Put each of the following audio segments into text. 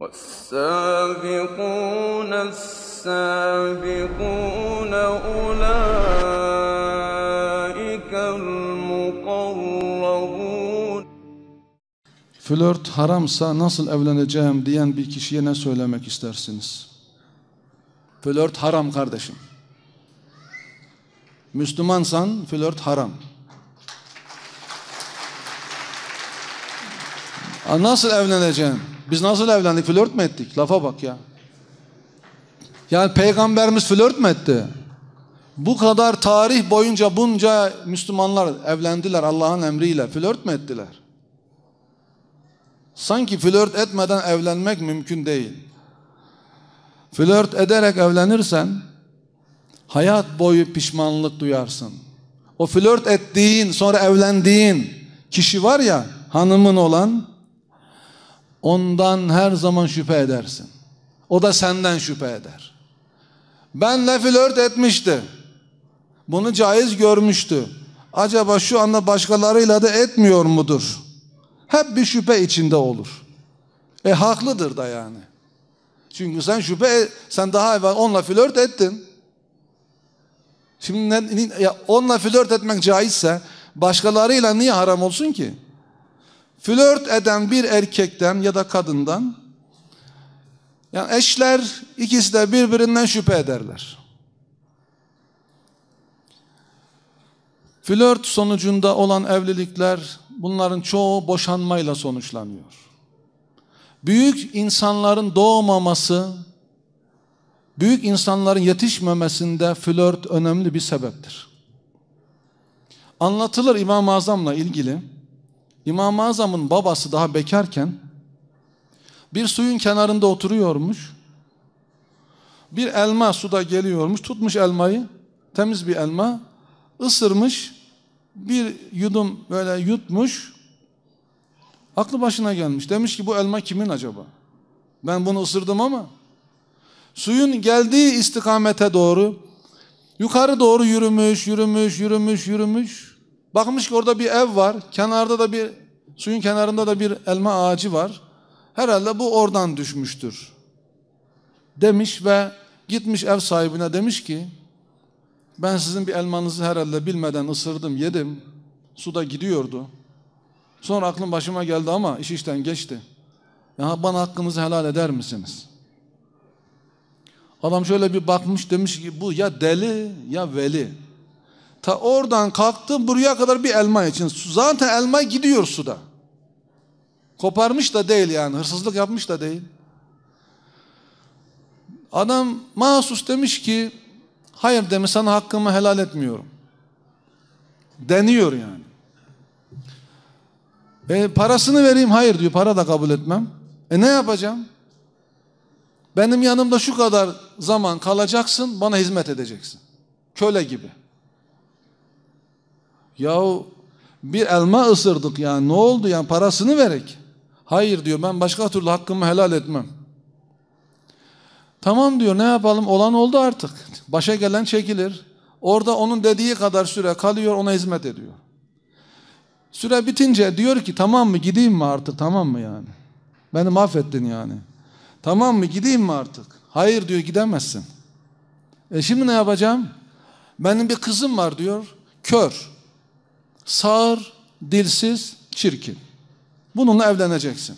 والسابقون السابقون أولئك المقربون Flört haramsa nasıl evleneceğim diyen bir kişiye ne söylemek istersiniz? Flört haram kardeşim. Müslümansan flört haram. Nasıl evleneceğim? Biz nasıl evlendik? Flört mü ettik? Lafa bak ya. Yani peygamberimiz flört mü etti? Bu kadar tarih boyunca bunca Müslümanlar evlendiler Allah'ın emriyle. Flört mü ettiler? Sanki flört etmeden evlenmek mümkün değil. Flört ederek evlenirsen hayat boyu pişmanlık duyarsın. O flört ettiğin sonra evlendiğin kişi var ya hanımın olan Ondan her zaman şüphe edersin. O da senden şüphe eder. Benle flört etmişti. Bunu caiz görmüştü. Acaba şu anda başkalarıyla da etmiyor mudur? Hep bir şüphe içinde olur. E haklıdır da yani. Çünkü sen şüphe, sen daha evvel onunla flört ettin. Şimdi ne, ya onunla flört etmek caizse başkalarıyla niye haram olsun ki? flört eden bir erkekten ya da kadından yani eşler ikisi de birbirinden şüphe ederler. Flört sonucunda olan evlilikler bunların çoğu boşanmayla sonuçlanıyor. Büyük insanların doğmaması, büyük insanların yetişmemesinde flört önemli bir sebeptir. Anlatılır İmam-ı Azam'la ilgili. İmam-ı Azam'ın babası daha bekarken bir suyun kenarında oturuyormuş. Bir elma suda geliyormuş. Tutmuş elmayı. Temiz bir elma. ısırmış. Bir yudum böyle yutmuş. Aklı başına gelmiş. Demiş ki bu elma kimin acaba? Ben bunu ısırdım ama suyun geldiği istikamete doğru yukarı doğru yürümüş, yürümüş, yürümüş, yürümüş. Bakmış ki orada bir ev var. Kenarda da bir suyun kenarında da bir elma ağacı var. Herhalde bu oradan düşmüştür. Demiş ve gitmiş ev sahibine demiş ki ben sizin bir elmanızı herhalde bilmeden ısırdım, yedim. su da gidiyordu. Sonra aklım başıma geldi ama iş işten geçti. Ya bana hakkınızı helal eder misiniz? Adam şöyle bir bakmış demiş ki bu ya deli ya veli. Ta oradan kalktım buraya kadar bir elma için. Zaten elma gidiyor suda. Koparmış da değil yani. Hırsızlık yapmış da değil. Adam mahsus demiş ki hayır demiş sana hakkımı helal etmiyorum. Deniyor yani. E, parasını vereyim hayır diyor para da kabul etmem. E ne yapacağım? Benim yanımda şu kadar zaman kalacaksın bana hizmet edeceksin. Köle gibi. Yahu bir elma ısırdık yani ne oldu yani parasını verek. Hayır diyor ben başka türlü hakkımı helal etmem. Tamam diyor ne yapalım olan oldu artık. Başa gelen çekilir. Orada onun dediği kadar süre kalıyor ona hizmet ediyor. Süre bitince diyor ki tamam mı gideyim mi artık tamam mı yani. Beni mahvettin yani. Tamam mı gideyim mi artık? Hayır diyor gidemezsin. E şimdi ne yapacağım? Benim bir kızım var diyor. Kör sağır, dilsiz, çirkin. Bununla evleneceksin.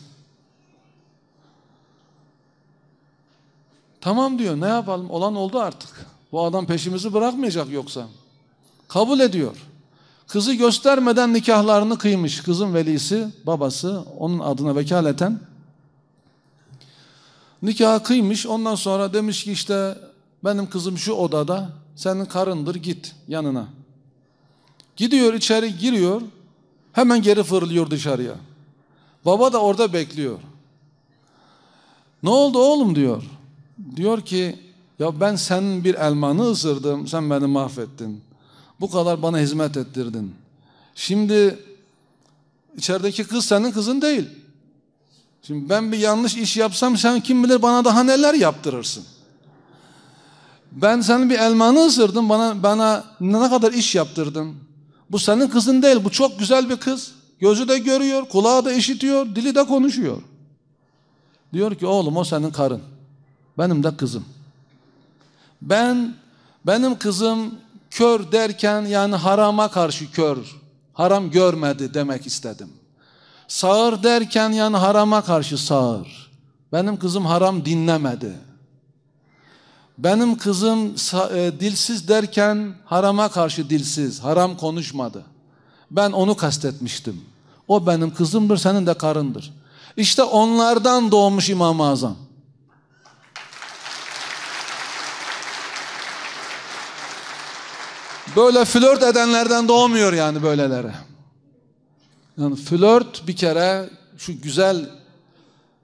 Tamam diyor ne yapalım olan oldu artık. Bu adam peşimizi bırakmayacak yoksa. Kabul ediyor. Kızı göstermeden nikahlarını kıymış. Kızın velisi, babası onun adına vekaleten nikahı kıymış. Ondan sonra demiş ki işte benim kızım şu odada senin karındır git yanına. Gidiyor içeri giriyor. Hemen geri fırlıyor dışarıya. Baba da orada bekliyor. Ne oldu oğlum diyor. Diyor ki ya ben senin bir elmanı ısırdım. Sen beni mahvettin. Bu kadar bana hizmet ettirdin. Şimdi içerideki kız senin kızın değil. Şimdi ben bir yanlış iş yapsam sen kim bilir bana daha neler yaptırırsın. Ben senin bir elmanı ısırdım. Bana, bana ne kadar iş yaptırdın. Bu senin kızın değil. Bu çok güzel bir kız. Gözü de görüyor, kulağı da işitiyor, dili de konuşuyor. Diyor ki oğlum o senin karın. Benim de kızım. Ben benim kızım kör derken yani harama karşı kör. Haram görmedi demek istedim. Sağır derken yani harama karşı sağır. Benim kızım haram dinlemedi. Benim kızım e, dilsiz derken harama karşı dilsiz, haram konuşmadı. Ben onu kastetmiştim. O benim kızımdır, senin de karındır. İşte onlardan doğmuş İmam-ı Azam. Böyle flört edenlerden doğmuyor yani böylelere. Yani flört bir kere şu güzel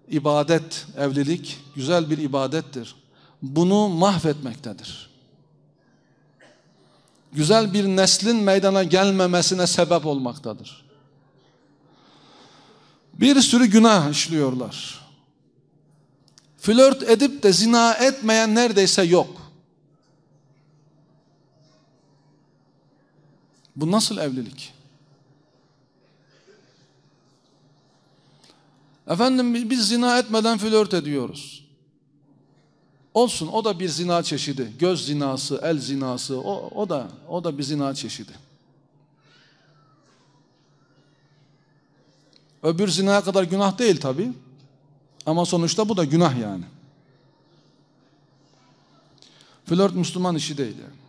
ibadet, evlilik güzel bir ibadettir bunu mahvetmektedir. Güzel bir neslin meydana gelmemesine sebep olmaktadır. Bir sürü günah işliyorlar. Flört edip de zina etmeyen neredeyse yok. Bu nasıl evlilik? Efendim biz zina etmeden flört ediyoruz. Olsun o da bir zina çeşidi. Göz zinası, el zinası o, o da o da bir zina çeşidi. Öbür zinaya kadar günah değil tabi. Ama sonuçta bu da günah yani. Flört Müslüman işi değil yani.